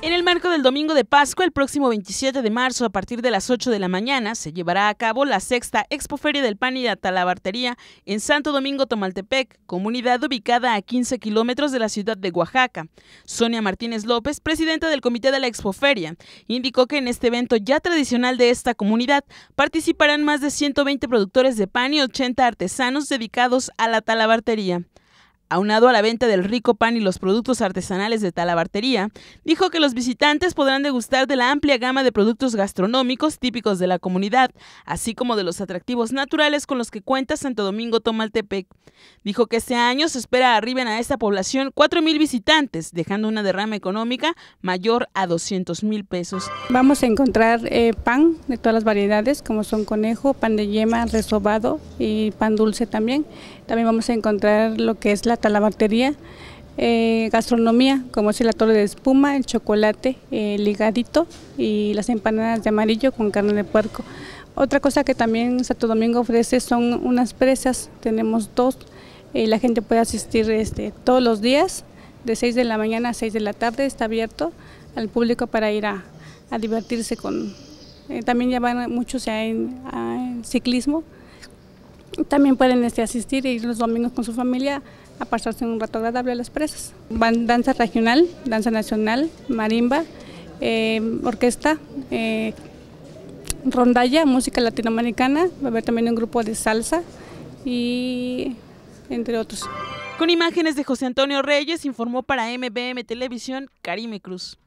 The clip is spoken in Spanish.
En el marco del Domingo de Pascua, el próximo 27 de marzo, a partir de las 8 de la mañana, se llevará a cabo la sexta Expoferia del Pan y la Talabartería en Santo Domingo Tomaltepec, comunidad ubicada a 15 kilómetros de la ciudad de Oaxaca. Sonia Martínez López, presidenta del Comité de la Expoferia, indicó que en este evento ya tradicional de esta comunidad participarán más de 120 productores de pan y 80 artesanos dedicados a la talabartería aunado a la venta del rico pan y los productos artesanales de Talabartería, dijo que los visitantes podrán degustar de la amplia gama de productos gastronómicos típicos de la comunidad, así como de los atractivos naturales con los que cuenta Santo Domingo Tomaltepec. Dijo que este año se espera arriben a esta población 4.000 visitantes, dejando una derrama económica mayor a 200 mil pesos. Vamos a encontrar eh, pan de todas las variedades, como son conejo, pan de yema, resobado y pan dulce también. También vamos a encontrar lo que es la hasta la batería, eh, gastronomía, como es la torre de espuma, el chocolate, el ligadito y las empanadas de amarillo con carne de puerco. Otra cosa que también Santo Domingo ofrece son unas presas, tenemos dos, eh, la gente puede asistir este, todos los días, de 6 de la mañana a 6 de la tarde, está abierto al público para ir a, divertirse con... Eh, también ya van muchos en ciclismo, también pueden este, asistir e ir los domingos con su familia a pasarse un rato agradable a las presas. Van danza regional, danza nacional, marimba, eh, orquesta, eh, rondalla, música latinoamericana, va a haber también un grupo de salsa y entre otros. Con imágenes de José Antonio Reyes informó para MBM Televisión Karime Cruz.